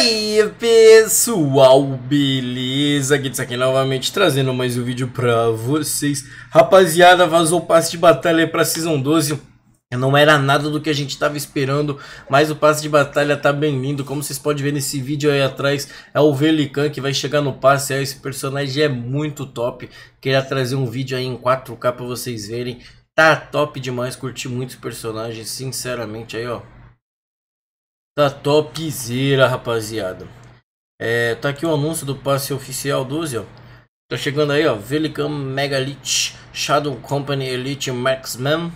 aí pessoal, beleza? Aqui aqui novamente trazendo mais um vídeo pra vocês Rapaziada, vazou o passe de batalha pra Season 12 não era nada do que a gente estava esperando, mas o passe de batalha tá bem lindo, como vocês podem ver nesse vídeo aí atrás, é o Velican que vai chegar no passe, é, esse personagem é muito top, queria trazer um vídeo aí em 4K para vocês verem, tá top demais, curti muito o personagem, sinceramente aí ó, Tá topzera, rapaziada. É, tá aqui o anúncio do passe oficial 12, ó. Tá chegando aí, ó. Velicam Megalith Shadow Company Elite Maxman.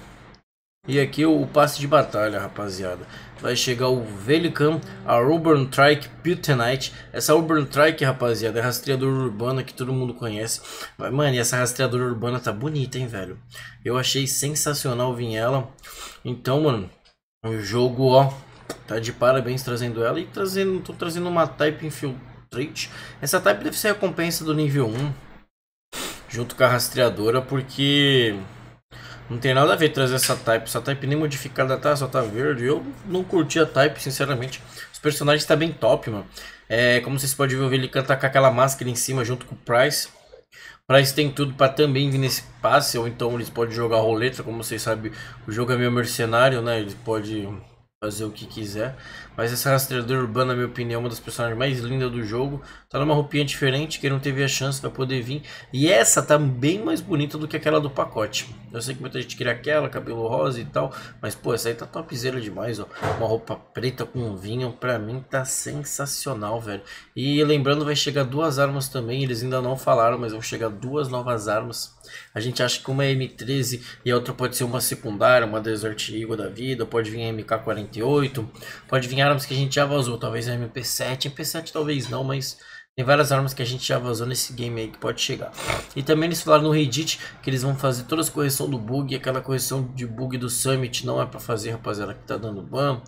E aqui o, passe de batalha, rapaziada. Vai chegar o Velicam, a Urban Trike Putenite. Essa Urban Trike, rapaziada, é rastreadora urbana que todo mundo conhece. Mas, mano, e essa rastreadora urbana tá bonita, hein, velho? Eu achei sensacional vir ela. Então, mano, o jogo, ó. Tá de parabéns trazendo ela e trazendo, tô trazendo uma Type Infiltrate. Essa Type deve ser a recompensa do nível 1, junto com a rastreadora, porque não tem nada a ver trazer essa Type. Essa Type nem modificada tá, só tá verde. Eu não curti a Type, sinceramente. Os personagens tá bem top, mano. É, como vocês podem ver, ele canta com aquela máscara em cima junto com o Price. Price tem tudo para também vir nesse passe, ou então eles podem jogar roleta, como vocês sabem, o jogo é meio mercenário, né? Eles podem fazer o que quiser. Mas essa rastreadora urbana, na minha opinião, é uma das personagens mais lindas do jogo. Tá numa roupinha diferente, que não teve a chance pra poder vir. E essa tá bem mais bonita do que aquela do pacote. Eu sei que muita gente queria aquela, cabelo rosa e tal. Mas, pô, essa aí tá topzera demais, ó. Uma roupa preta com vinho, pra mim tá sensacional, velho. E lembrando, vai chegar duas armas também. Eles ainda não falaram, mas vão chegar duas novas armas. A gente acha que uma é M13 e a outra pode ser uma secundária, uma Desert Eagle da vida. Pode vir a MK-40 Pode vir armas que a gente já vazou, talvez MP7. MP7 talvez não, mas tem várias armas que a gente já vazou nesse game aí que pode chegar. E também eles falaram no Reddit que eles vão fazer todas as correções do bug. Aquela correção de bug do Summit não é pra fazer, rapaziada, que tá dando ban.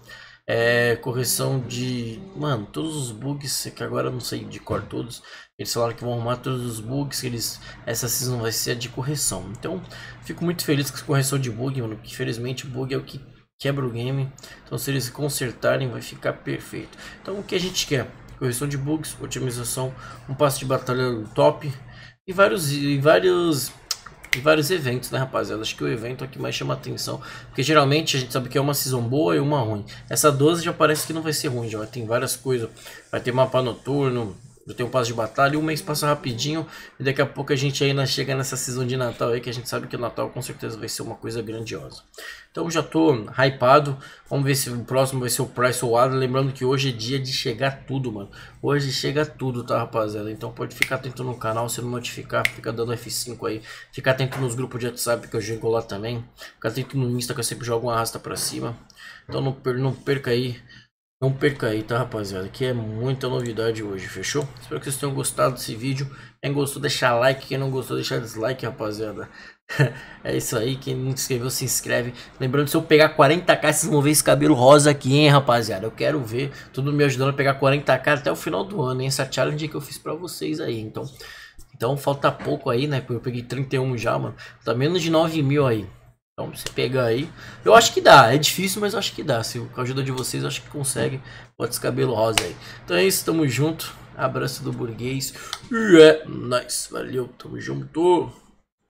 É, correção de... Mano, todos os bugs, é que agora eu não sei de cor todos. Eles falaram que vão arrumar todos os bugs, que eles... Essa season vai ser de correção. Então, fico muito feliz com a correção de bug, mano. Porque, infelizmente, bug é o que quebra o game. Então se eles consertarem vai ficar perfeito. Então o que a gente quer? Correção de bugs, otimização, um passo de batalha top e vários e vários e vários eventos, né, rapaziada? Acho que o evento aqui é mais chama atenção, porque geralmente a gente sabe que é uma season boa e uma ruim. Essa 12 já parece que não vai ser ruim, já tem várias coisas. Vai ter mapa noturno, eu tenho um passo de batalha, um mês passa rapidinho e daqui a pouco a gente ainda chega nessa season de Natal aí, que a gente sabe que o Natal com certeza vai ser uma coisa grandiosa. Então já tô hypado, vamos ver se o próximo vai ser o Price ou Adam, lembrando que hoje é dia de chegar tudo, mano. Hoje chega tudo, tá rapaziada? Então pode ficar atento no canal, se não notificar, fica dando F5 aí. Fica atento nos grupos de WhatsApp que eu jogo lá também. Fica atento no Insta que eu sempre jogo uma arrasta pra cima. Então não, per não perca aí não perca aí, tá rapaziada? Que é muita novidade hoje, fechou? Espero que vocês tenham gostado desse vídeo. Quem gostou, deixa like. Quem não gostou, deixa dislike, rapaziada. é isso aí. Quem não se inscreveu, se inscreve. Lembrando, se eu pegar 40k, vocês vão ver esse cabelo rosa aqui, hein, rapaziada? Eu quero ver tudo me ajudando a pegar 40k até o final do ano, hein? Essa challenge que eu fiz pra vocês aí, então... Então falta pouco aí, né? Porque eu peguei 31 já, mano. Tá menos de 9 mil aí. Então, você pega aí. Eu acho que dá. É difícil, mas eu acho que dá. Se, com a ajuda de vocês, eu acho que consegue. Bota esse cabelo rosa aí. Então é isso. Tamo junto. Abraço do burguês. E é nóis. Valeu. Tamo junto.